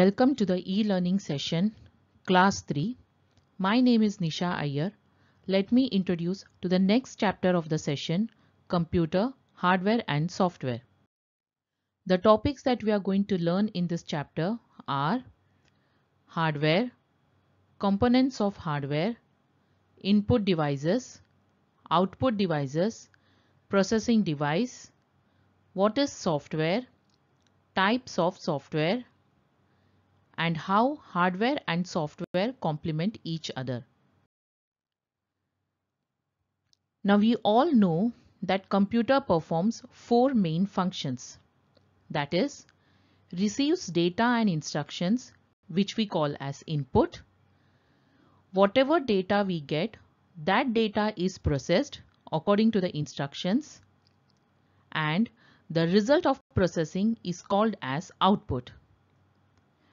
Welcome to the e-learning session, class 3. My name is Nisha Iyer. Let me introduce to the next chapter of the session, computer, hardware and software. The topics that we are going to learn in this chapter are hardware, components of hardware, input devices, output devices, processing device, what is software, types of software, and how hardware and software complement each other. Now we all know that computer performs four main functions. That is, receives data and instructions which we call as input. Whatever data we get, that data is processed according to the instructions and the result of processing is called as output.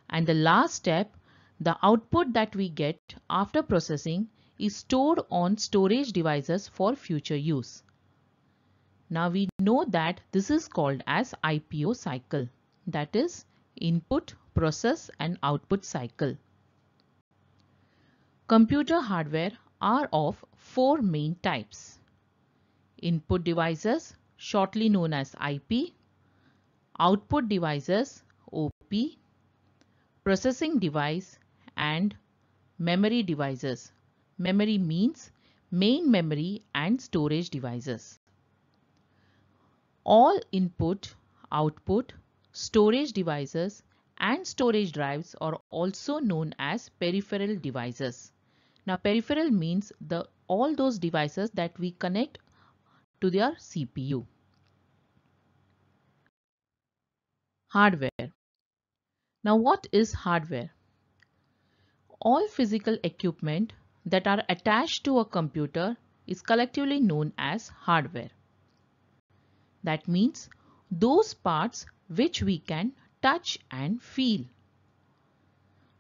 And the last step, the output that we get after processing is stored on storage devices for future use. Now we know that this is called as IPO cycle that is input, process and output cycle. Computer hardware are of four main types. Input devices shortly known as IP, output devices OP processing device and memory devices. Memory means main memory and storage devices. All input, output, storage devices and storage drives are also known as peripheral devices. Now peripheral means the all those devices that we connect to their CPU. Hardware. Now what is hardware? All physical equipment that are attached to a computer is collectively known as hardware. That means those parts which we can touch and feel.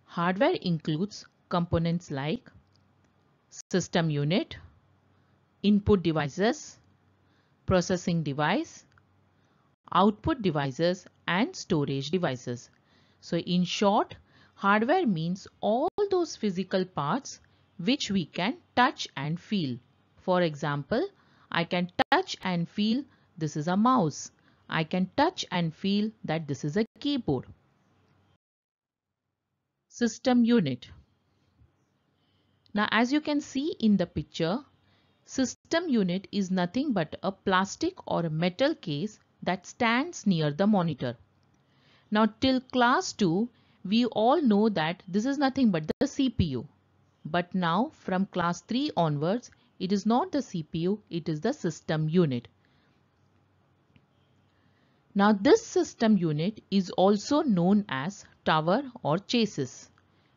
Hardware includes components like system unit, input devices, processing device, output devices and storage devices so in short, hardware means all those physical parts which we can touch and feel. For example, I can touch and feel this is a mouse. I can touch and feel that this is a keyboard. System unit. Now as you can see in the picture, system unit is nothing but a plastic or a metal case that stands near the monitor. Now till class 2, we all know that this is nothing but the CPU. But now from class 3 onwards, it is not the CPU, it is the system unit. Now this system unit is also known as tower or chassis,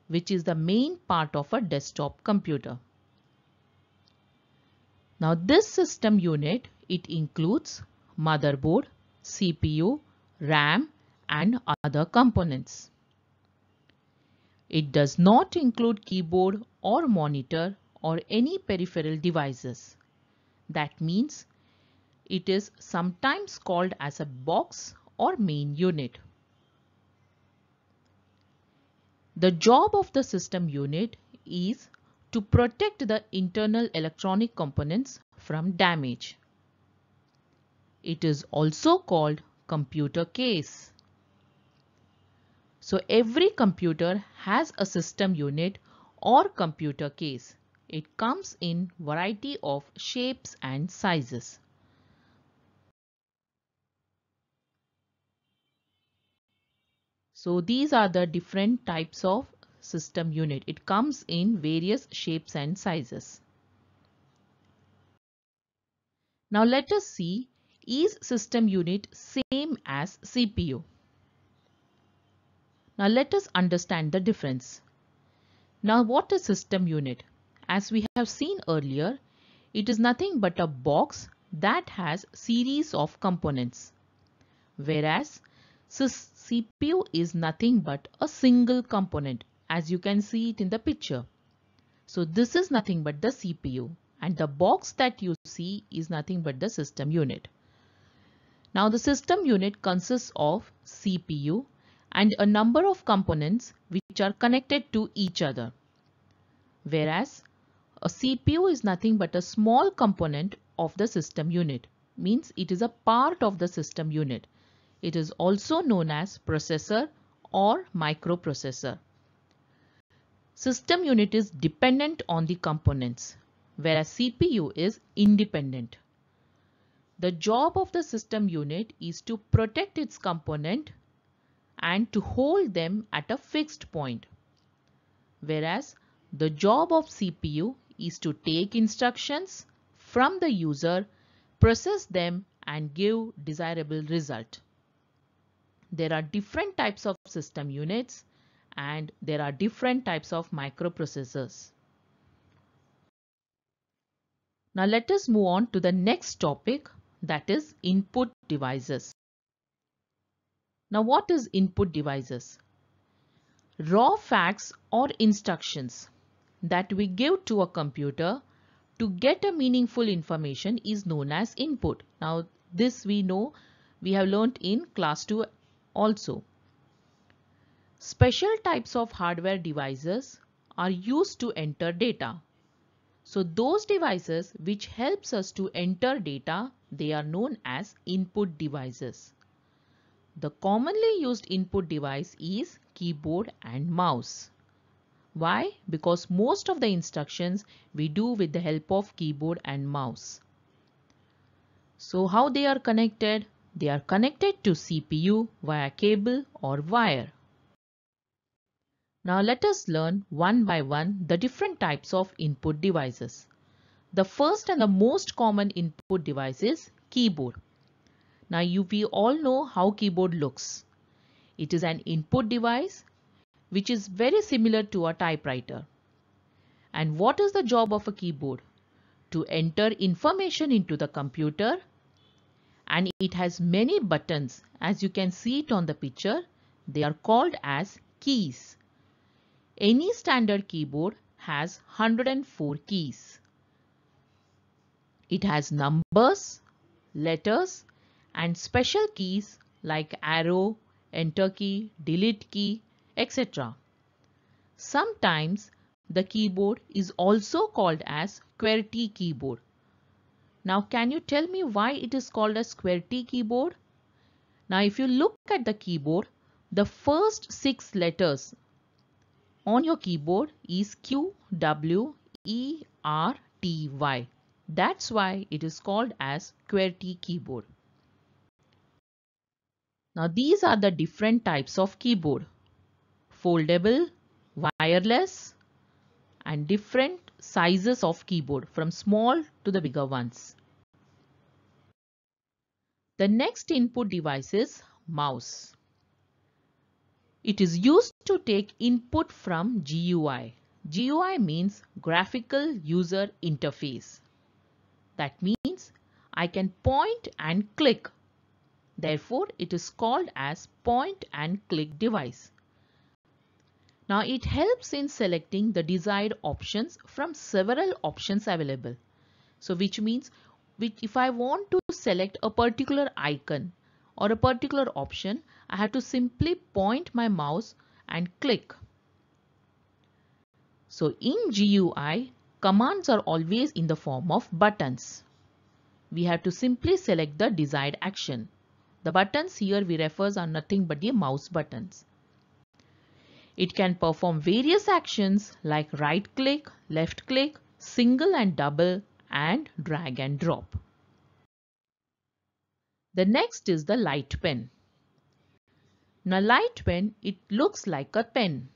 which is the main part of a desktop computer. Now this system unit, it includes motherboard, CPU, RAM and other components. It does not include keyboard or monitor or any peripheral devices. That means it is sometimes called as a box or main unit. The job of the system unit is to protect the internal electronic components from damage. It is also called computer case. So every computer has a system unit or computer case. It comes in variety of shapes and sizes. So these are the different types of system unit. It comes in various shapes and sizes. Now let us see is system unit same as CPU. Now let us understand the difference. Now what is system unit? As we have seen earlier, it is nothing but a box that has series of components. Whereas CPU is nothing but a single component as you can see it in the picture. So this is nothing but the CPU and the box that you see is nothing but the system unit. Now the system unit consists of CPU, and a number of components which are connected to each other. Whereas a CPU is nothing but a small component of the system unit means it is a part of the system unit. It is also known as processor or microprocessor. System unit is dependent on the components whereas CPU is independent. The job of the system unit is to protect its component and to hold them at a fixed point. Whereas the job of CPU is to take instructions from the user, process them and give desirable result. There are different types of system units and there are different types of microprocessors. Now let us move on to the next topic that is input devices. Now what is input devices? Raw facts or instructions that we give to a computer to get a meaningful information is known as input. Now this we know we have learnt in class 2 also. Special types of hardware devices are used to enter data. So those devices which helps us to enter data, they are known as input devices. The commonly used input device is keyboard and mouse. Why? Because most of the instructions we do with the help of keyboard and mouse. So how they are connected? They are connected to CPU via cable or wire. Now let us learn one by one the different types of input devices. The first and the most common input device is keyboard. Now you, we all know how keyboard looks. It is an input device which is very similar to a typewriter. And what is the job of a keyboard? To enter information into the computer and it has many buttons as you can see it on the picture. They are called as keys. Any standard keyboard has 104 keys. It has numbers, letters and special keys like arrow, enter key, delete key, etc. Sometimes the keyboard is also called as QWERTY keyboard. Now can you tell me why it is called as QWERTY keyboard? Now if you look at the keyboard, the first six letters on your keyboard is Q, W, E, R, T, Y. That's why it is called as QWERTY keyboard. Now these are the different types of keyboard. Foldable, wireless and different sizes of keyboard from small to the bigger ones. The next input device is mouse. It is used to take input from GUI. GUI means Graphical User Interface. That means I can point and click Therefore, it is called as point and click device. Now it helps in selecting the desired options from several options available. So which means if I want to select a particular icon or a particular option, I have to simply point my mouse and click. So in GUI, commands are always in the form of buttons. We have to simply select the desired action. The buttons here we refers are nothing but the mouse buttons. It can perform various actions like right click, left click, single and double and drag and drop. The next is the light pen. Now light pen, it looks like a pen,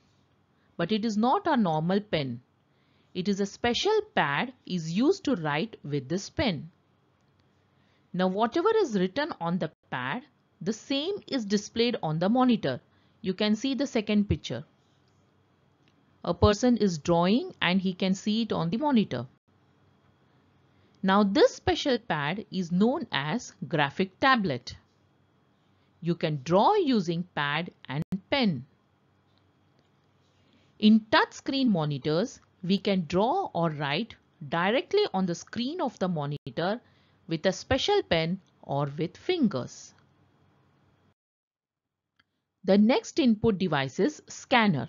but it is not a normal pen. It is a special pad is used to write with this pen. Now whatever is written on the pad, the same is displayed on the monitor. You can see the second picture. A person is drawing and he can see it on the monitor. Now this special pad is known as graphic tablet. You can draw using pad and pen. In touchscreen monitors, we can draw or write directly on the screen of the monitor with a special pen or with fingers. The next input device is scanner.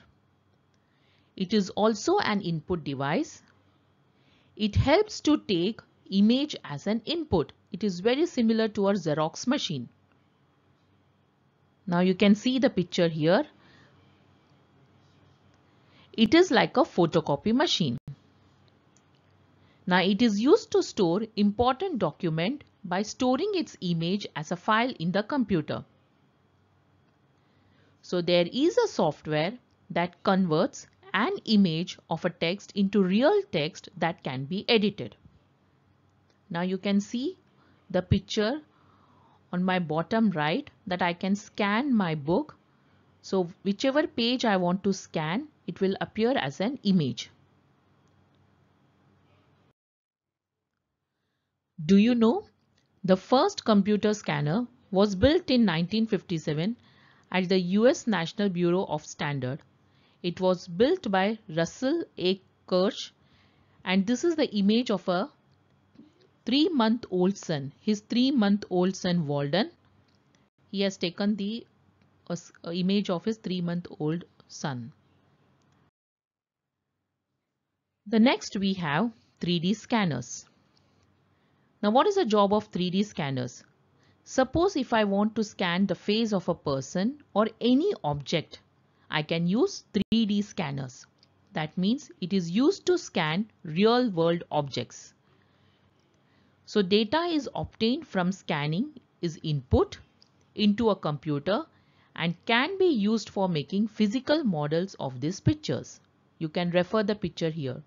It is also an input device. It helps to take image as an input. It is very similar to our Xerox machine. Now you can see the picture here. It is like a photocopy machine. Now it is used to store important document by storing its image as a file in the computer. So there is a software that converts an image of a text into real text that can be edited. Now you can see the picture on my bottom right that I can scan my book. So whichever page I want to scan, it will appear as an image. Do you know? The first computer scanner was built in 1957 at the US National Bureau of Standard. It was built by Russell A. Kirsch and this is the image of a three-month-old son. His three-month-old son Walden. He has taken the uh, uh image of his three-month-old son. The next we have 3D scanners. Now what is the job of 3D scanners? Suppose if I want to scan the face of a person or any object, I can use 3D scanners. That means it is used to scan real world objects. So data is obtained from scanning is input into a computer and can be used for making physical models of these pictures. You can refer the picture here.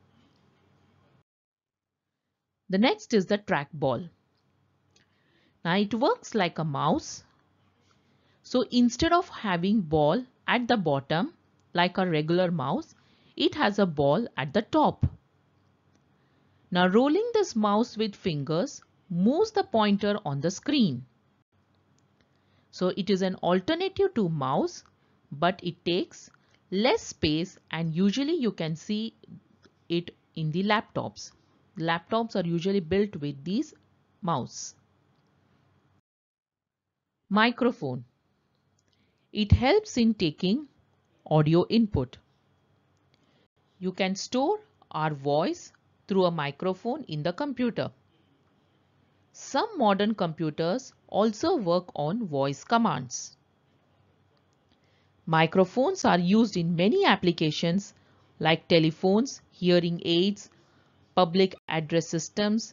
The next is the trackball. Now it works like a mouse. So instead of having ball at the bottom like a regular mouse, it has a ball at the top. Now rolling this mouse with fingers moves the pointer on the screen. So it is an alternative to mouse but it takes less space and usually you can see it in the laptops. Laptops are usually built with these mouse. Microphone. It helps in taking audio input. You can store our voice through a microphone in the computer. Some modern computers also work on voice commands. Microphones are used in many applications like telephones, hearing aids, public address systems,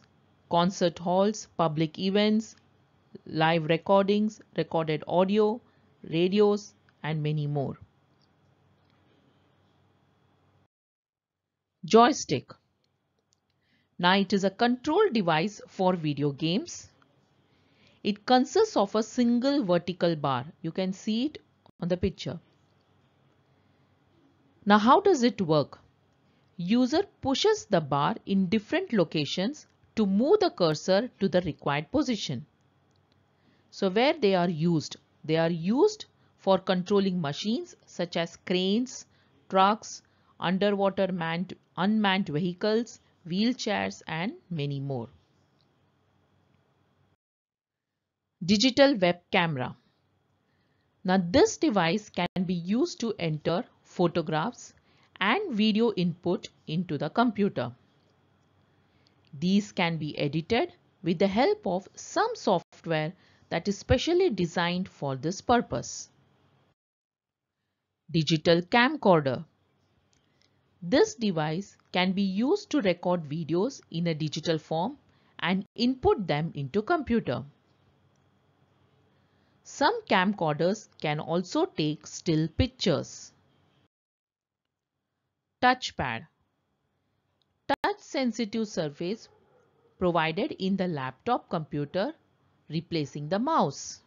concert halls, public events, live recordings, recorded audio, radios, and many more. Joystick. Now it is a control device for video games. It consists of a single vertical bar. You can see it on the picture. Now how does it work? user pushes the bar in different locations to move the cursor to the required position. So where they are used? They are used for controlling machines such as cranes, trucks, underwater manned, unmanned vehicles, wheelchairs and many more. Digital web camera. Now this device can be used to enter photographs, and video input into the computer. These can be edited with the help of some software that is specially designed for this purpose. Digital camcorder. This device can be used to record videos in a digital form and input them into computer. Some camcorders can also take still pictures touchpad. Touch sensitive surface provided in the laptop computer replacing the mouse.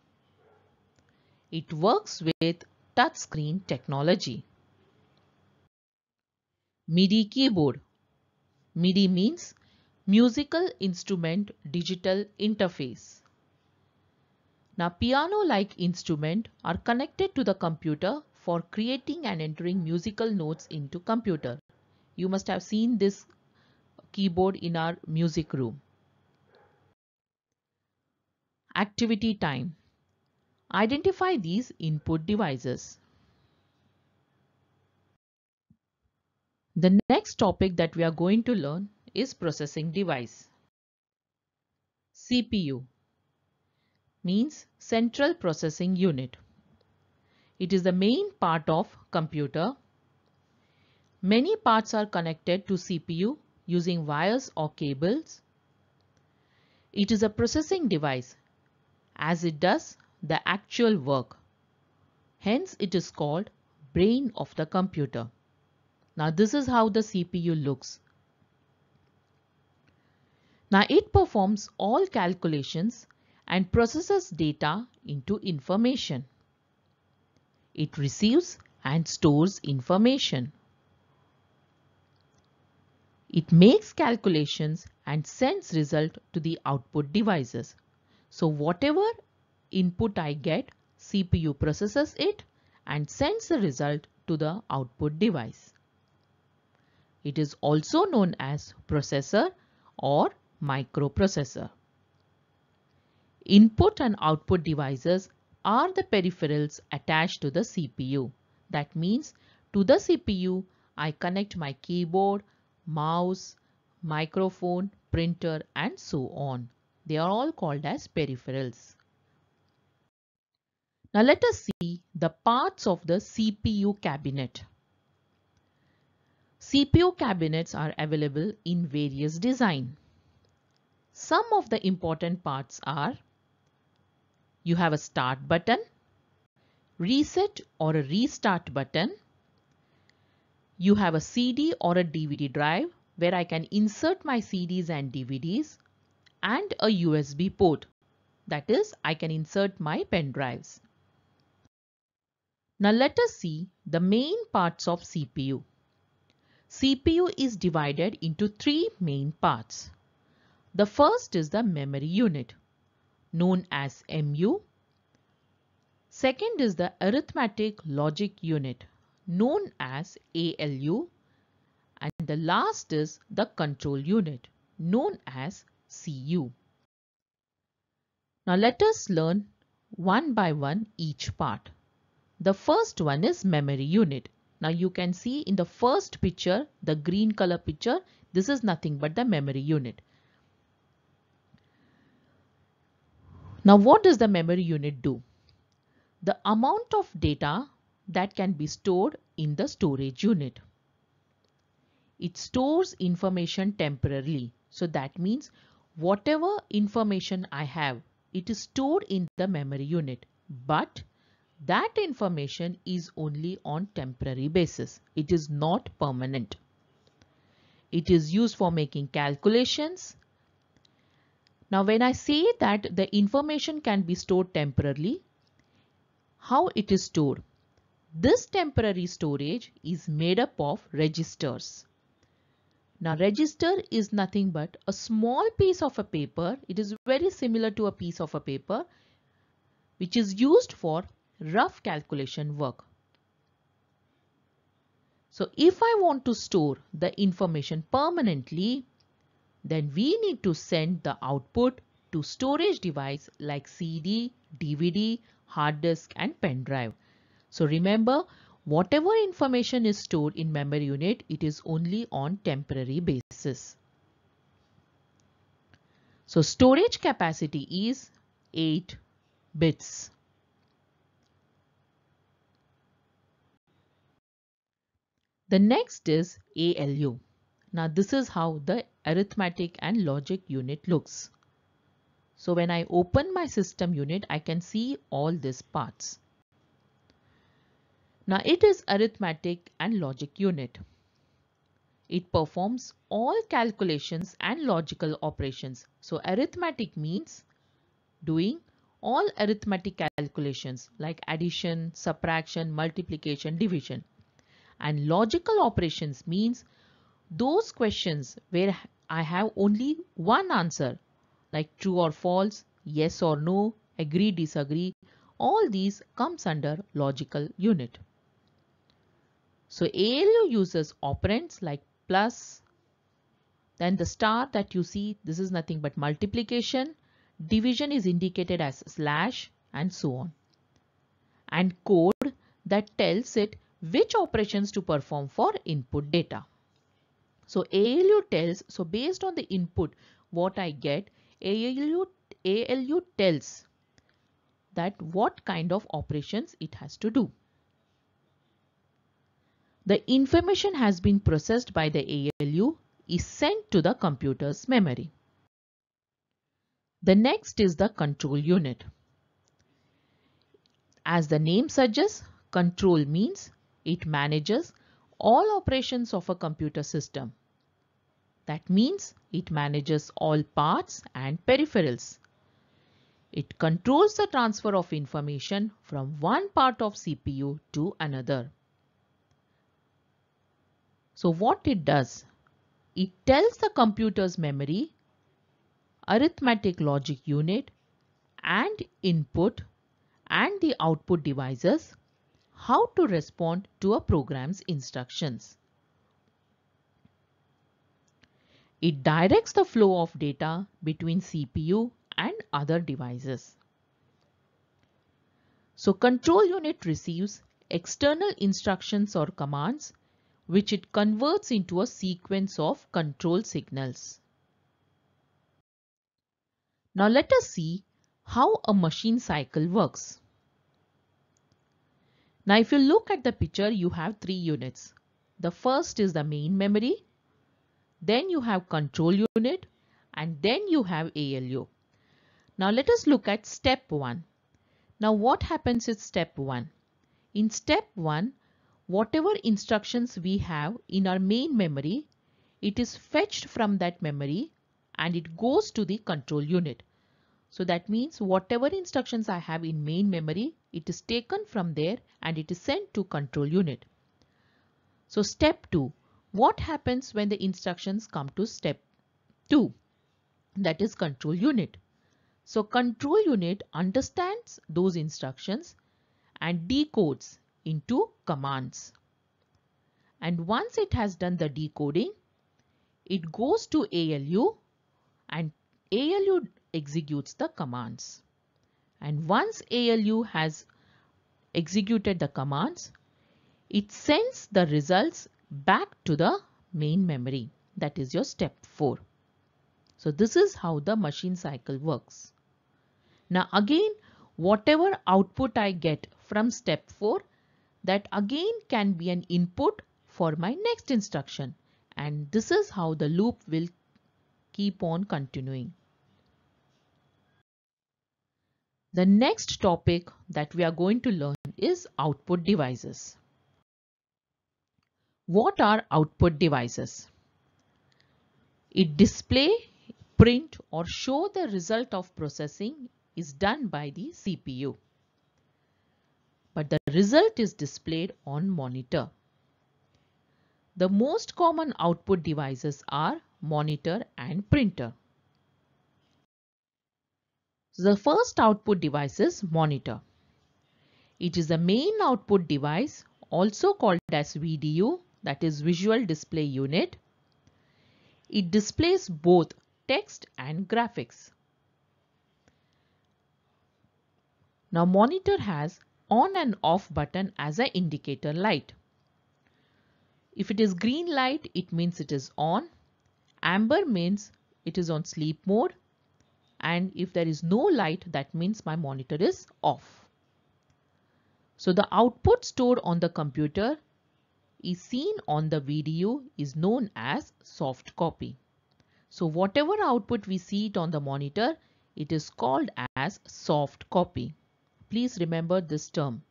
It works with touchscreen technology. MIDI keyboard. MIDI means Musical Instrument Digital Interface. Now piano-like instrument are connected to the computer for creating and entering musical notes into computer. You must have seen this keyboard in our music room. Activity time. Identify these input devices. The next topic that we are going to learn is processing device. CPU means Central Processing Unit. It is the main part of computer. Many parts are connected to CPU using wires or cables. It is a processing device as it does the actual work. Hence it is called brain of the computer. Now this is how the CPU looks. Now it performs all calculations and processes data into information. It receives and stores information. It makes calculations and sends result to the output devices. So whatever input I get, CPU processes it and sends the result to the output device. It is also known as processor or microprocessor. Input and output devices are the peripherals attached to the CPU. That means to the CPU, I connect my keyboard, mouse, microphone, printer and so on. They are all called as peripherals. Now let us see the parts of the CPU cabinet. CPU cabinets are available in various design. Some of the important parts are you have a start button, reset or a restart button. You have a CD or a DVD drive where I can insert my CDs and DVDs and a USB port. That is, I can insert my pen drives. Now let us see the main parts of CPU. CPU is divided into three main parts. The first is the memory unit known as MU. Second is the arithmetic logic unit known as ALU. And the last is the control unit known as CU. Now let us learn one by one each part. The first one is memory unit. Now you can see in the first picture, the green color picture, this is nothing but the memory unit. Now what does the memory unit do? The amount of data that can be stored in the storage unit. It stores information temporarily. So that means whatever information I have, it is stored in the memory unit. But that information is only on temporary basis. It is not permanent. It is used for making calculations now when I say that the information can be stored temporarily, how it is stored? This temporary storage is made up of registers. Now register is nothing but a small piece of a paper. It is very similar to a piece of a paper which is used for rough calculation work. So if I want to store the information permanently, then we need to send the output to storage device like CD, DVD, hard disk and pen drive. So remember, whatever information is stored in memory unit, it is only on temporary basis. So storage capacity is 8 bits. The next is ALU. Now this is how the arithmetic and logic unit looks. So when I open my system unit, I can see all these parts. Now it is arithmetic and logic unit. It performs all calculations and logical operations. So arithmetic means doing all arithmetic calculations like addition, subtraction, multiplication, division. And logical operations means those questions where I have only one answer like true or false, yes or no, agree, disagree, all these comes under logical unit. So ALU uses operands like plus, then the star that you see, this is nothing but multiplication, division is indicated as slash and so on. And code that tells it which operations to perform for input data. So ALU tells, so based on the input, what I get, ALU, ALU tells that what kind of operations it has to do. The information has been processed by the ALU is sent to the computer's memory. The next is the control unit. As the name suggests, control means it manages all operations of a computer system. That means it manages all parts and peripherals. It controls the transfer of information from one part of CPU to another. So what it does? It tells the computer's memory, arithmetic logic unit and input and the output devices how to respond to a program's instructions. It directs the flow of data between CPU and other devices. So control unit receives external instructions or commands which it converts into a sequence of control signals. Now let us see how a machine cycle works. Now if you look at the picture you have three units. The first is the main memory then you have control unit and then you have ALU. Now let us look at step 1. Now what happens in step 1? In step 1, whatever instructions we have in our main memory, it is fetched from that memory and it goes to the control unit. So that means whatever instructions I have in main memory, it is taken from there and it is sent to control unit. So step 2, what happens when the instructions come to step 2? That is control unit. So control unit understands those instructions and decodes into commands. And once it has done the decoding, it goes to ALU and ALU executes the commands. And once ALU has executed the commands, it sends the results back to the main memory. That is your step 4. So this is how the machine cycle works. Now again, whatever output I get from step 4, that again can be an input for my next instruction. And this is how the loop will keep on continuing. The next topic that we are going to learn is output devices. What are output devices? It display, print or show the result of processing is done by the CPU. But the result is displayed on monitor. The most common output devices are monitor and printer. the first output device is monitor. It is the main output device also called as VDU that is visual display unit. It displays both text and graphics. Now monitor has on and off button as an indicator light. If it is green light, it means it is on. Amber means it is on sleep mode. And if there is no light, that means my monitor is off. So the output stored on the computer is seen on the video is known as soft copy. So whatever output we see it on the monitor, it is called as soft copy. Please remember this term.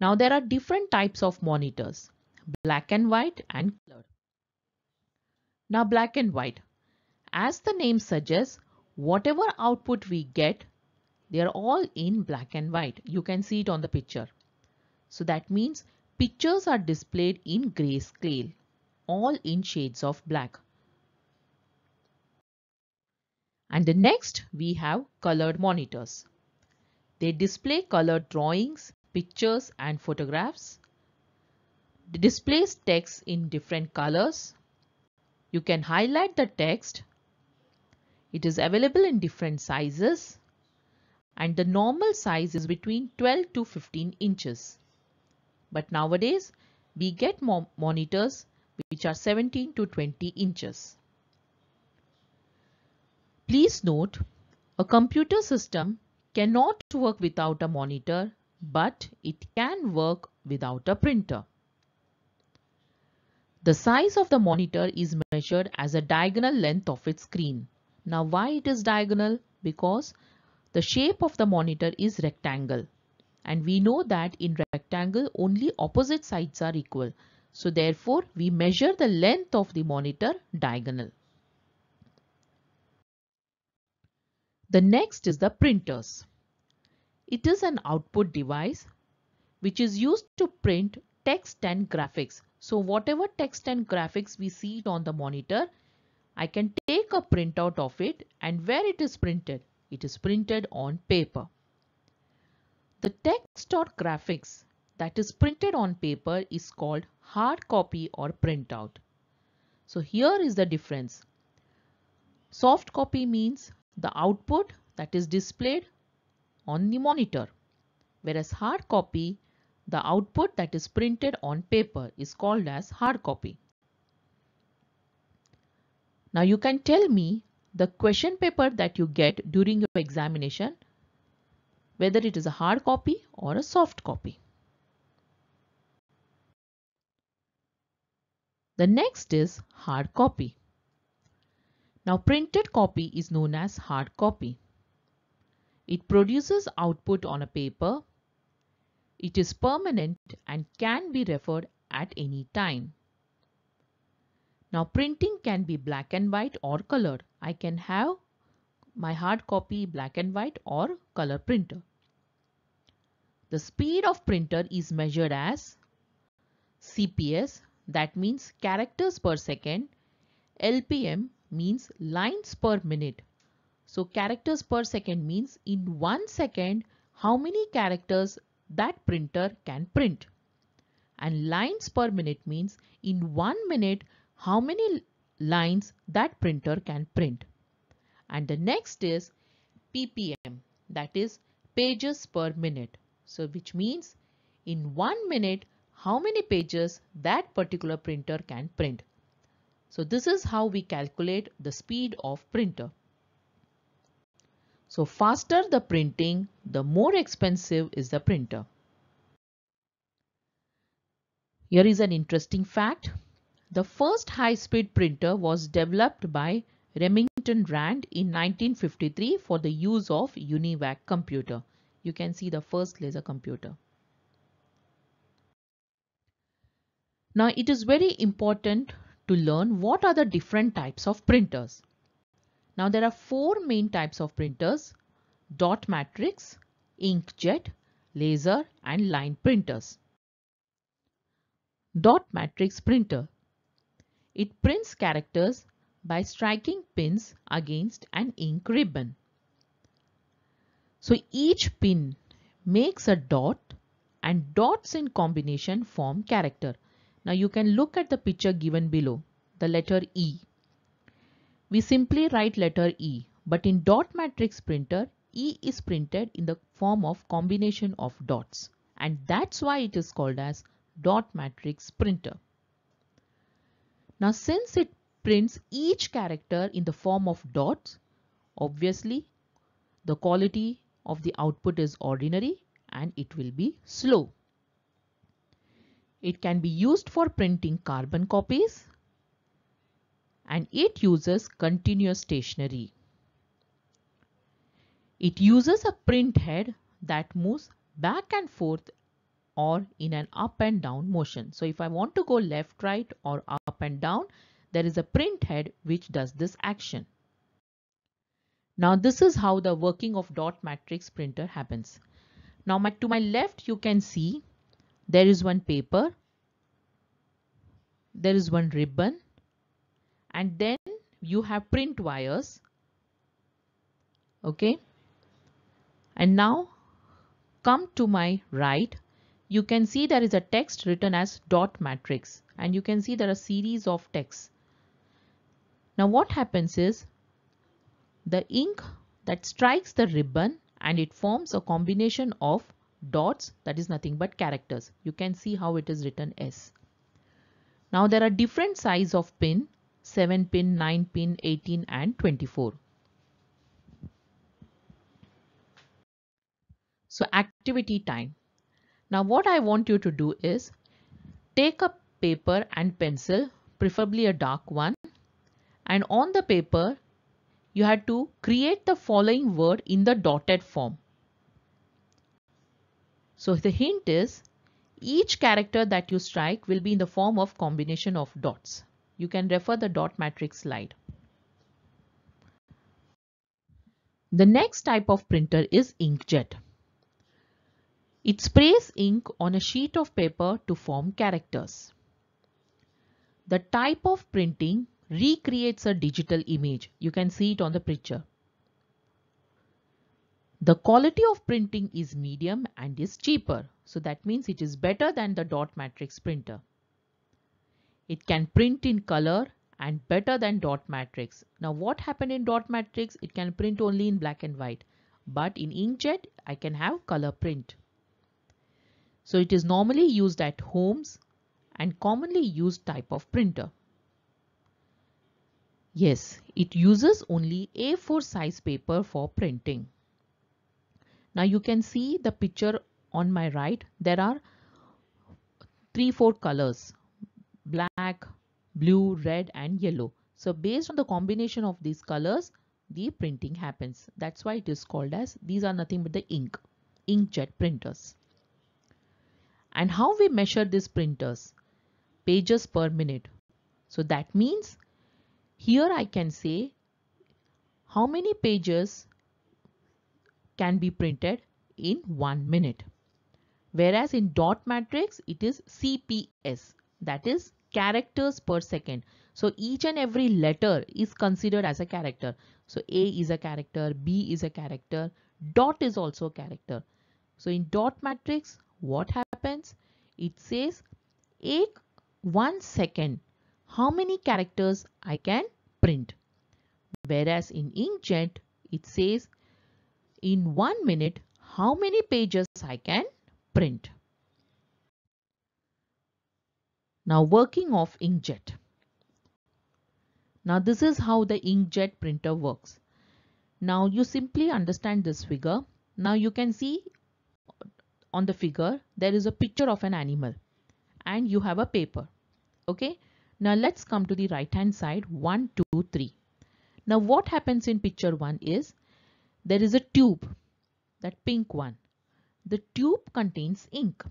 Now there are different types of monitors, black and white and color. Now black and white. As the name suggests, whatever output we get, they are all in black and white. You can see it on the picture. So that means Pictures are displayed in grayscale, all in shades of black. And the next we have colored monitors. They display colored drawings, pictures and photographs. It displays text in different colors. You can highlight the text. It is available in different sizes and the normal size is between 12 to 15 inches. But nowadays, we get more monitors which are 17 to 20 inches. Please note, a computer system cannot work without a monitor, but it can work without a printer. The size of the monitor is measured as a diagonal length of its screen. Now why it is diagonal? Because the shape of the monitor is rectangle. And we know that in rectangle only opposite sides are equal. So therefore we measure the length of the monitor diagonal. The next is the printers. It is an output device which is used to print text and graphics. So whatever text and graphics we see on the monitor, I can take a printout of it and where it is printed? It is printed on paper. The text or graphics that is printed on paper is called hard copy or printout. So here is the difference. Soft copy means the output that is displayed on the monitor. Whereas hard copy, the output that is printed on paper is called as hard copy. Now you can tell me the question paper that you get during your examination whether it is a hard copy or a soft copy. The next is hard copy. Now printed copy is known as hard copy. It produces output on a paper. It is permanent and can be referred at any time. Now printing can be black and white or color. I can have my hard copy black and white or color printer. The speed of printer is measured as CPS that means characters per second. LPM means lines per minute. So characters per second means in one second how many characters that printer can print. And lines per minute means in one minute how many lines that printer can print. And the next is PPM that is pages per minute. So which means in one minute, how many pages that particular printer can print. So this is how we calculate the speed of printer. So faster the printing, the more expensive is the printer. Here is an interesting fact. The first high-speed printer was developed by Remington Rand in 1953 for the use of UNIVAC computer you can see the first laser computer. Now it is very important to learn what are the different types of printers. Now there are four main types of printers, dot matrix, inkjet, laser and line printers. Dot matrix printer. It prints characters by striking pins against an ink ribbon. So each pin makes a dot and dots in combination form character. Now you can look at the picture given below, the letter E. We simply write letter E, but in dot matrix printer, E is printed in the form of combination of dots and that's why it is called as dot matrix printer. Now since it prints each character in the form of dots, obviously the quality of the output is ordinary and it will be slow. It can be used for printing carbon copies and it uses continuous stationery. It uses a print head that moves back and forth or in an up and down motion. So if I want to go left, right or up and down, there is a print head which does this action. Now this is how the working of dot matrix printer happens. Now my, to my left you can see there is one paper, there is one ribbon and then you have print wires. Okay. And now come to my right you can see there is a text written as dot matrix and you can see there are series of texts. Now what happens is the ink that strikes the ribbon and it forms a combination of dots that is nothing but characters. You can see how it is written S. Now there are different size of pin 7 pin, 9 pin, 18 and 24. So activity time. Now what I want you to do is take a paper and pencil, preferably a dark one. And on the paper, you had to create the following word in the dotted form. So the hint is each character that you strike will be in the form of combination of dots. You can refer the dot matrix slide. The next type of printer is inkjet. It sprays ink on a sheet of paper to form characters. The type of printing recreates a digital image. You can see it on the picture. The quality of printing is medium and is cheaper. So that means it is better than the dot matrix printer. It can print in color and better than dot matrix. Now what happened in dot matrix? It can print only in black and white. But in inkjet, I can have color print. So it is normally used at homes and commonly used type of printer. Yes, it uses only A4 size paper for printing. Now you can see the picture on my right. There are three, four colors, black, blue, red and yellow. So based on the combination of these colors, the printing happens. That's why it is called as, these are nothing but the ink, inkjet printers. And how we measure these printers? Pages per minute. So that means here I can say how many pages can be printed in one minute. Whereas in dot matrix, it is CPS, that is characters per second. So each and every letter is considered as a character. So A is a character, B is a character, dot is also a character. So in dot matrix, what happens? It says 1 second how many characters I can print. Whereas in inkjet, it says in one minute, how many pages I can print. Now working of inkjet. Now this is how the inkjet printer works. Now you simply understand this figure. Now you can see on the figure there is a picture of an animal and you have a paper. Okay. Now let's come to the right hand side 1, 2, 3. Now what happens in picture 1 is there is a tube, that pink one. The tube contains ink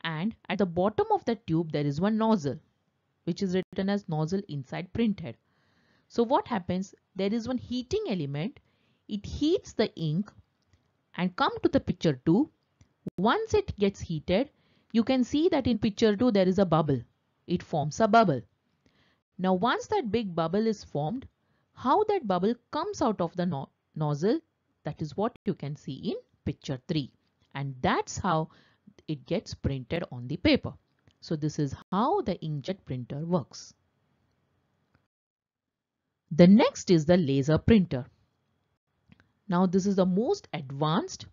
and at the bottom of the tube there is one nozzle which is written as nozzle inside printhead. So what happens? There is one heating element. It heats the ink and come to the picture 2. Once it gets heated, you can see that in picture 2 there is a bubble it forms a bubble. Now once that big bubble is formed, how that bubble comes out of the no nozzle, that is what you can see in picture 3. And that's how it gets printed on the paper. So this is how the inkjet printer works. The next is the laser printer. Now this is the most advanced.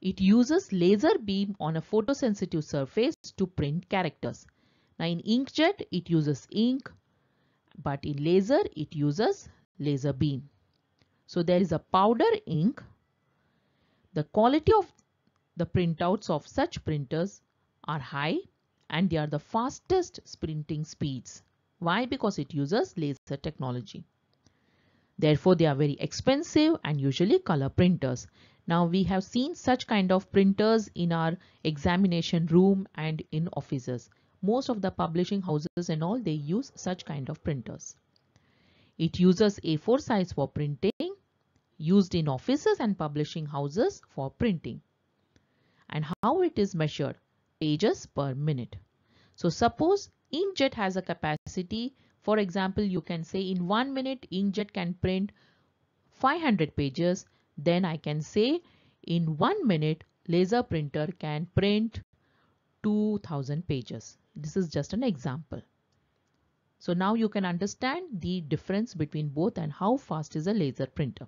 It uses laser beam on a photosensitive surface to print characters. Now in inkjet it uses ink but in laser it uses laser beam. So there is a powder ink. The quality of the printouts of such printers are high and they are the fastest printing speeds. Why? Because it uses laser technology. Therefore, they are very expensive and usually color printers. Now we have seen such kind of printers in our examination room and in offices most of the publishing houses and all, they use such kind of printers. It uses A4 size for printing, used in offices and publishing houses for printing. And how it is measured? Pages per minute. So suppose inkjet has a capacity, for example, you can say in one minute, inkjet can print 500 pages. Then I can say in one minute, laser printer can print 2000 pages. This is just an example. So now you can understand the difference between both and how fast is a laser printer.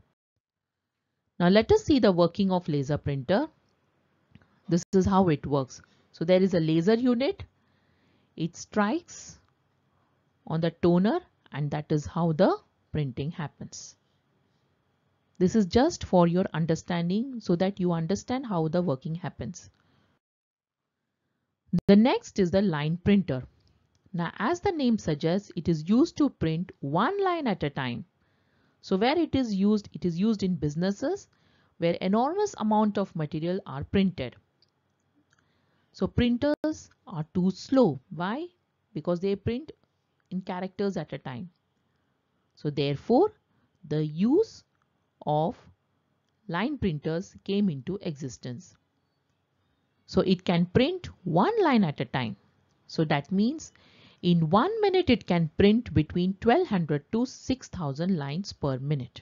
Now let us see the working of laser printer. This is how it works. So there is a laser unit. It strikes on the toner and that is how the printing happens. This is just for your understanding so that you understand how the working happens. The next is the line printer. Now as the name suggests, it is used to print one line at a time. So where it is used, it is used in businesses where enormous amount of material are printed. So printers are too slow. Why? Because they print in characters at a time. So therefore, the use of line printers came into existence. So it can print one line at a time. So that means in one minute it can print between 1200 to 6000 lines per minute.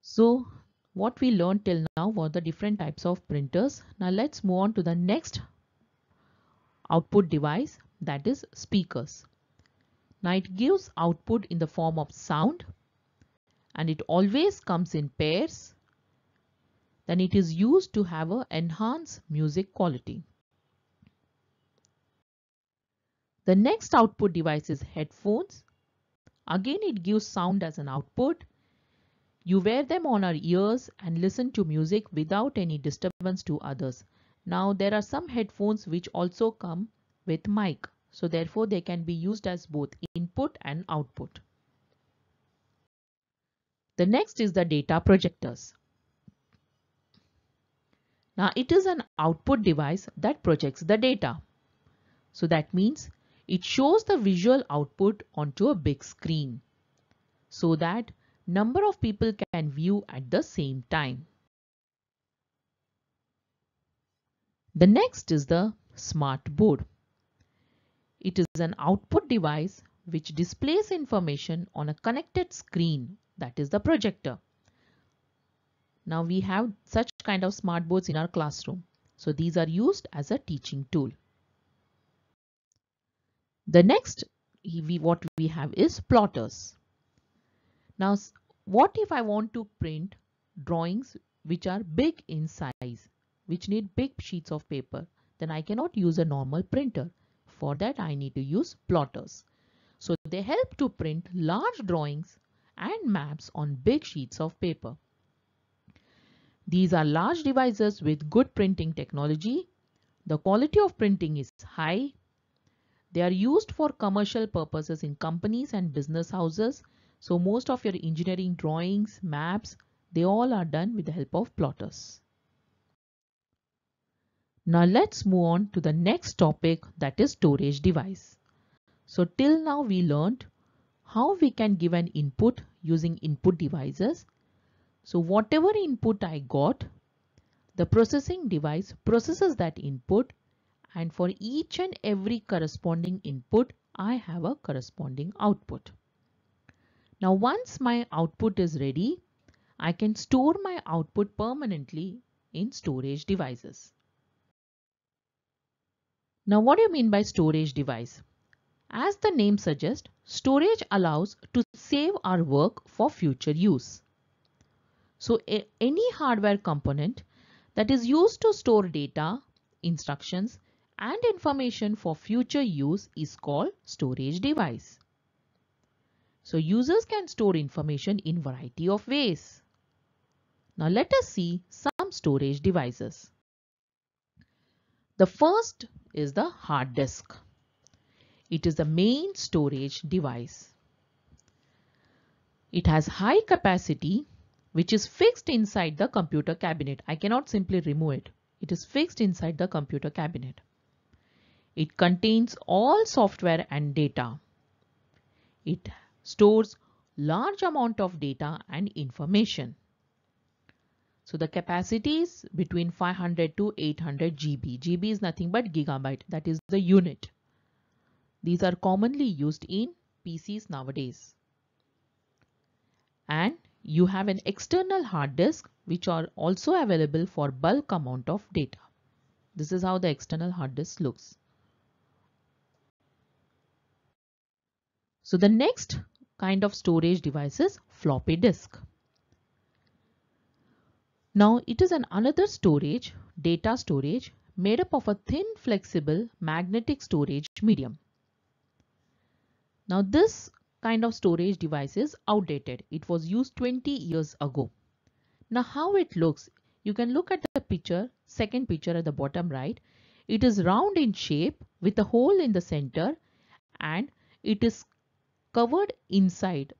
So what we learned till now were the different types of printers. Now let's move on to the next output device that is speakers. Now it gives output in the form of sound and it always comes in pairs then it is used to have a enhanced music quality. The next output device is headphones. Again, it gives sound as an output. You wear them on our ears and listen to music without any disturbance to others. Now, there are some headphones which also come with mic. So therefore, they can be used as both input and output. The next is the data projectors. Now it is an output device that projects the data. So that means it shows the visual output onto a big screen so that number of people can view at the same time. The next is the smart board. It is an output device which displays information on a connected screen that is the projector. Now we have such kind of smart boards in our classroom. So these are used as a teaching tool. The next we, what we have is plotters. Now what if I want to print drawings which are big in size, which need big sheets of paper, then I cannot use a normal printer. For that I need to use plotters. So they help to print large drawings and maps on big sheets of paper. These are large devices with good printing technology. The quality of printing is high. They are used for commercial purposes in companies and business houses. So most of your engineering drawings, maps, they all are done with the help of plotters. Now let's move on to the next topic that is storage device. So till now we learned how we can give an input using input devices so whatever input I got, the processing device processes that input and for each and every corresponding input, I have a corresponding output. Now once my output is ready, I can store my output permanently in storage devices. Now what do you mean by storage device? As the name suggests, storage allows to save our work for future use. So any hardware component that is used to store data, instructions and information for future use is called storage device. So users can store information in variety of ways. Now let us see some storage devices. The first is the hard disk. It is the main storage device. It has high capacity which is fixed inside the computer cabinet. I cannot simply remove it. It is fixed inside the computer cabinet. It contains all software and data. It stores large amount of data and information. So the capacity is between 500 to 800 GB. GB is nothing but gigabyte. That is the unit. These are commonly used in PCs nowadays. And you have an external hard disk which are also available for bulk amount of data. This is how the external hard disk looks. So the next kind of storage device is floppy disk. Now it is an another storage, data storage made up of a thin flexible magnetic storage medium. Now this kind of storage device is outdated. It was used 20 years ago. Now how it looks, you can look at the picture, second picture at the bottom right. It is round in shape with a hole in the center and it is covered inside.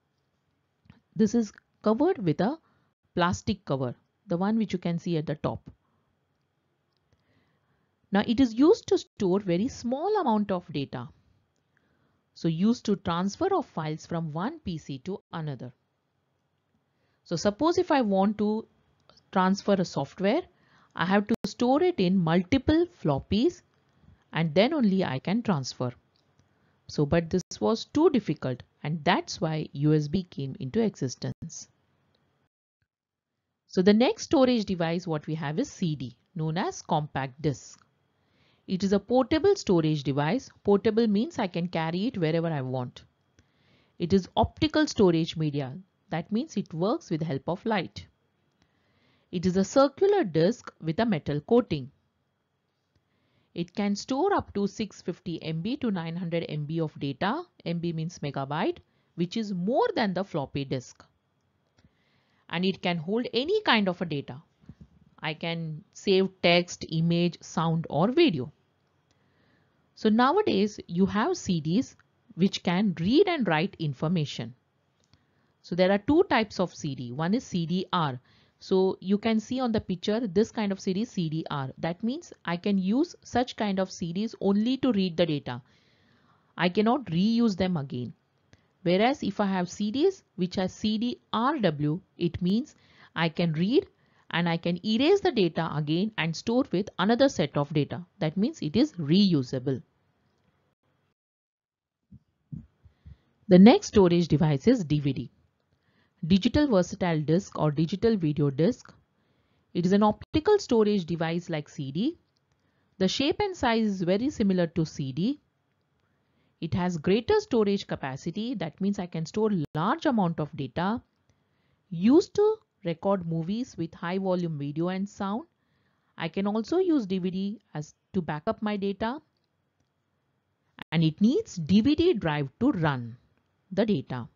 This is covered with a plastic cover, the one which you can see at the top. Now it is used to store very small amount of data. So used to transfer of files from one PC to another. So suppose if I want to transfer a software, I have to store it in multiple floppies and then only I can transfer. So but this was too difficult and that's why USB came into existence. So the next storage device what we have is CD known as compact disk. It is a portable storage device. Portable means I can carry it wherever I want. It is optical storage media. That means it works with the help of light. It is a circular disk with a metal coating. It can store up to 650 MB to 900 MB of data. MB means megabyte, which is more than the floppy disk. And it can hold any kind of a data. I can save text, image, sound or video. So nowadays you have CDs which can read and write information. So there are two types of CD. One is CDR. So you can see on the picture this kind of CD CDR. That means I can use such kind of CDs only to read the data. I cannot reuse them again. Whereas if I have CDs which are CDRW, it means I can read and I can erase the data again and store with another set of data. That means it is reusable. The next storage device is DVD. Digital Versatile Disk or Digital Video Disk. It is an optical storage device like CD. The shape and size is very similar to CD. It has greater storage capacity. That means I can store large amount of data. Used to record movies with high volume video and sound. I can also use DVD as to back up my data and it needs DVD drive to run the data.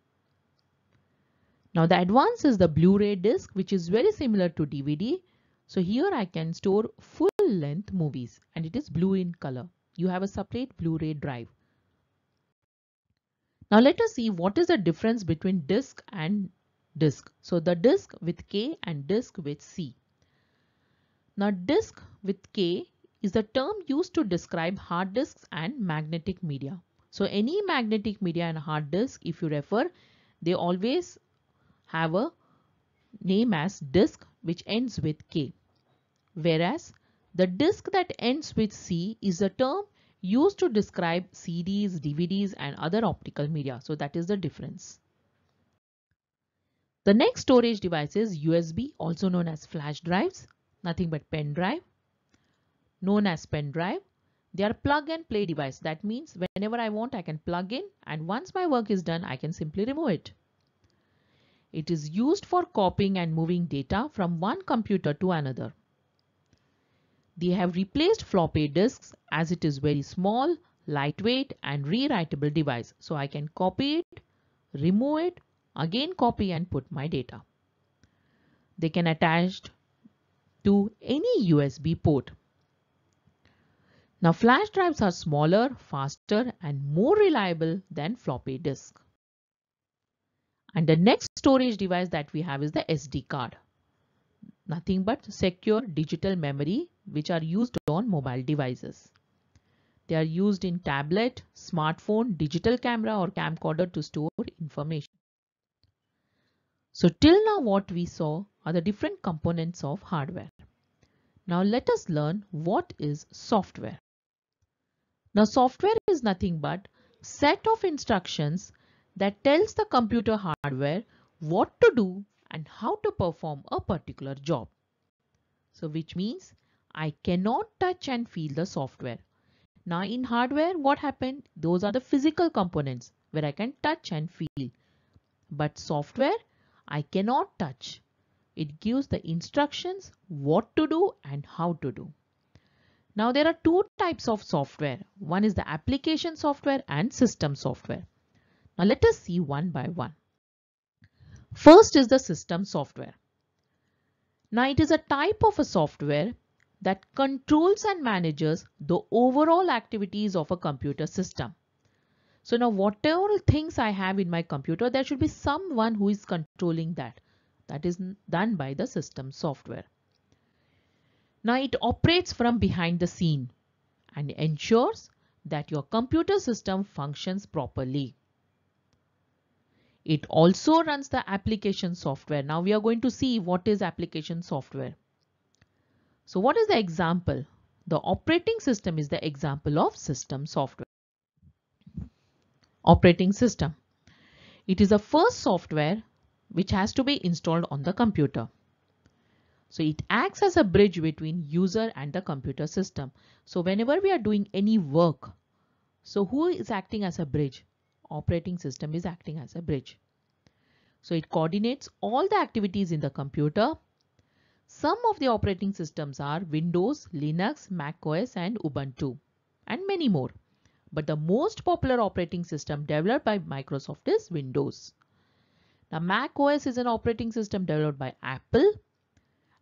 Now the advance is the Blu-ray disc which is very similar to DVD. So here I can store full length movies and it is blue in color. You have a separate Blu-ray drive. Now let us see what is the difference between disc and disk. So the disk with K and disk with C. Now disk with K is a term used to describe hard disks and magnetic media. So any magnetic media and hard disk if you refer they always have a name as disk which ends with K. Whereas the disk that ends with C is a term used to describe CDs, DVDs and other optical media. So that is the difference. The next storage device is USB, also known as flash drives, nothing but pen drive, known as pen drive. They are plug and play device. That means whenever I want, I can plug in and once my work is done, I can simply remove it. It is used for copying and moving data from one computer to another. They have replaced floppy disks as it is very small, lightweight and rewritable device. So I can copy it, remove it again copy and put my data. They can attach to any USB port. Now flash drives are smaller, faster and more reliable than floppy disk. And the next storage device that we have is the SD card. Nothing but secure digital memory which are used on mobile devices. They are used in tablet, smartphone, digital camera or camcorder to store information. So till now what we saw are the different components of hardware. Now let us learn what is software. Now software is nothing but set of instructions that tells the computer hardware what to do and how to perform a particular job. So which means I cannot touch and feel the software. Now in hardware, what happened? Those are the physical components where I can touch and feel. But software I cannot touch. It gives the instructions what to do and how to do. Now there are two types of software. One is the application software and system software. Now let us see one by one. First is the system software. Now it is a type of a software that controls and manages the overall activities of a computer system. So now whatever things I have in my computer, there should be someone who is controlling that. That is done by the system software. Now it operates from behind the scene and ensures that your computer system functions properly. It also runs the application software. Now we are going to see what is application software. So what is the example? The operating system is the example of system software operating system. It is the first software which has to be installed on the computer. So it acts as a bridge between user and the computer system. So whenever we are doing any work, so who is acting as a bridge? Operating system is acting as a bridge. So it coordinates all the activities in the computer. Some of the operating systems are Windows, Linux, Mac OS, and Ubuntu and many more. But the most popular operating system developed by Microsoft is Windows. Now Mac OS is an operating system developed by Apple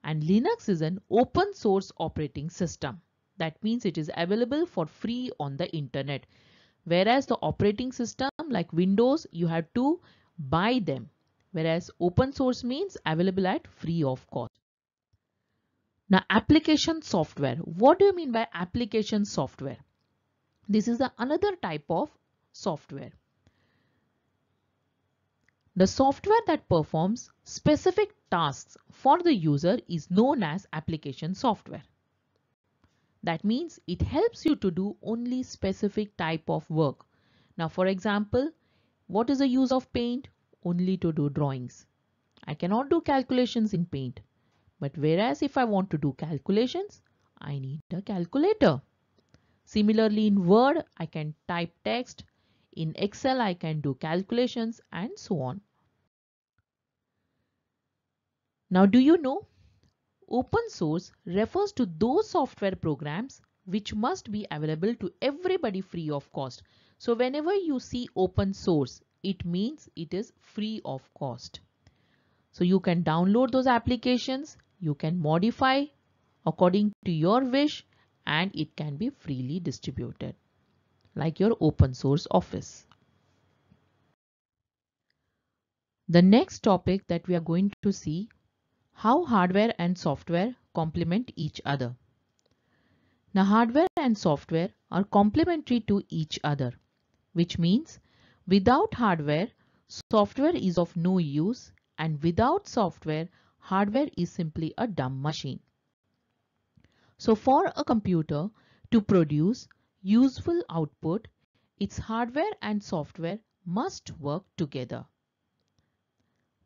and Linux is an open source operating system. That means it is available for free on the internet. Whereas the operating system like Windows, you have to buy them. Whereas open source means available at free of cost. Now application software. What do you mean by application software? This is the another type of software. The software that performs specific tasks for the user is known as application software. That means it helps you to do only specific type of work. Now, for example, what is the use of paint? Only to do drawings. I cannot do calculations in paint. But whereas if I want to do calculations, I need a calculator. Similarly in Word, I can type text. In Excel, I can do calculations and so on. Now, do you know? Open source refers to those software programs which must be available to everybody free of cost. So whenever you see open source, it means it is free of cost. So you can download those applications, you can modify according to your wish and it can be freely distributed like your open source office. The next topic that we are going to see how hardware and software complement each other. Now hardware and software are complementary to each other which means without hardware software is of no use and without software hardware is simply a dumb machine. So for a computer to produce useful output, its hardware and software must work together.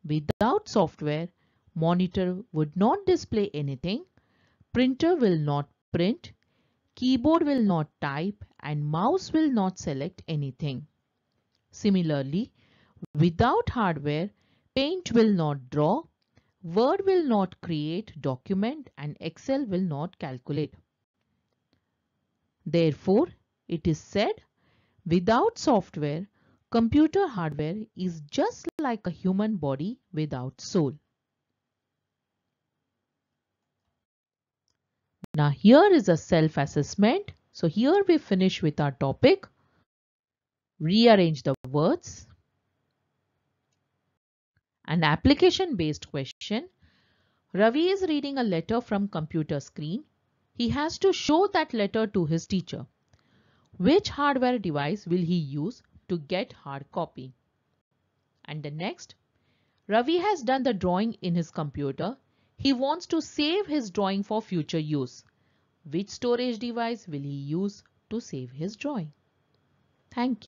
Without software, monitor would not display anything, printer will not print, keyboard will not type and mouse will not select anything. Similarly, without hardware, paint will not draw, Word will not create document and Excel will not calculate. Therefore, it is said without software, computer hardware is just like a human body without soul. Now here is a self-assessment. So here we finish with our topic. Rearrange the words. An application based question. Ravi is reading a letter from computer screen. He has to show that letter to his teacher. Which hardware device will he use to get hard copy? And the next, Ravi has done the drawing in his computer. He wants to save his drawing for future use. Which storage device will he use to save his drawing? Thank you.